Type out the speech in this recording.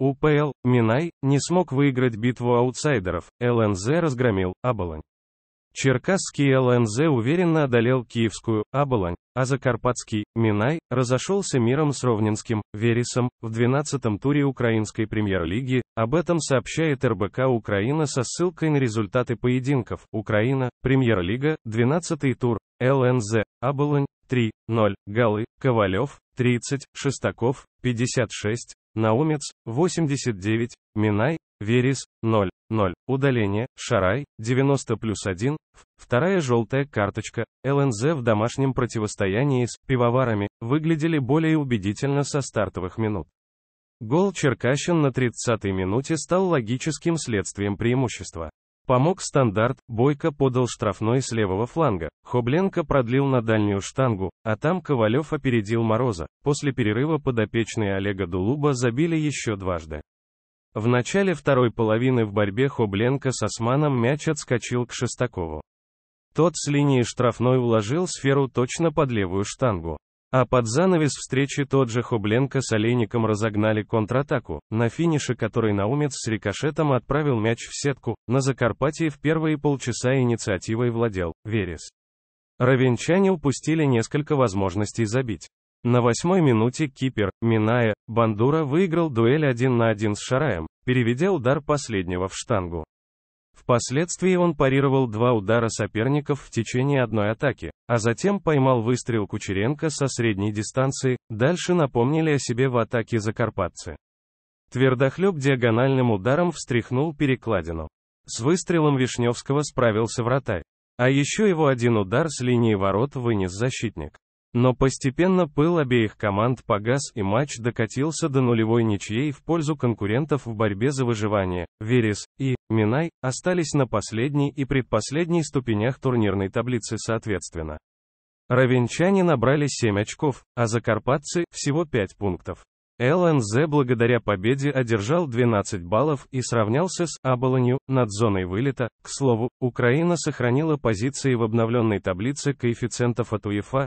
УПЛ, Минай, не смог выиграть битву аутсайдеров, ЛНЗ разгромил, Абалань. Черкасский ЛНЗ уверенно одолел Киевскую, Абалань, а Закарпатский, Минай, разошелся миром с Ровненским, Вересом, в 12-м туре украинской премьер-лиги, об этом сообщает РБК Украина со ссылкой на результаты поединков, Украина, премьер-лига, 12-й тур, ЛНЗ, Абалань, 3, 0, Галы, Ковалев, 30, Шестаков, 56, Наумец, 89, Минай, Верис, 0, 0, удаление, Шарай, 90 плюс 1, вторая желтая карточка, ЛНЗ в домашнем противостоянии с пивоварами, выглядели более убедительно со стартовых минут. Гол Черкащин на 30-й минуте стал логическим следствием преимущества. Помог стандарт, Бойко подал штрафной с левого фланга. Хобленко продлил на дальнюю штангу, а там Ковалев опередил Мороза. После перерыва подопечные Олега Дулуба забили еще дважды. В начале второй половины в борьбе Хобленко с Османом мяч отскочил к Шестакову. Тот с линии штрафной уложил сферу точно под левую штангу. А под занавес встречи тот же Хубленко с Олейником разогнали контратаку, на финише которой Наумец с рикошетом отправил мяч в сетку, на Закарпатье в первые полчаса инициативой владел, Верес. Равенчане упустили несколько возможностей забить. На восьмой минуте кипер, Миная, Бандура выиграл дуэль один на один с Шараем, переведя удар последнего в штангу. Впоследствии он парировал два удара соперников в течение одной атаки, а затем поймал выстрел Кучеренко со средней дистанции, дальше напомнили о себе в атаке закарпатцы. Твердохлеб диагональным ударом встряхнул перекладину. С выстрелом Вишневского справился вратарь. А еще его один удар с линии ворот вынес защитник. Но постепенно пыл обеих команд погас и матч докатился до нулевой ничьей в пользу конкурентов в борьбе за выживание. Верес и Минай остались на последней и предпоследней ступенях турнирной таблицы соответственно. Равенчане набрали 7 очков, а закарпатцы – всего 5 пунктов. ЛНЗ благодаря победе одержал 12 баллов и сравнялся с Аболонью над зоной вылета. К слову, Украина сохранила позиции в обновленной таблице коэффициентов от УЕФА,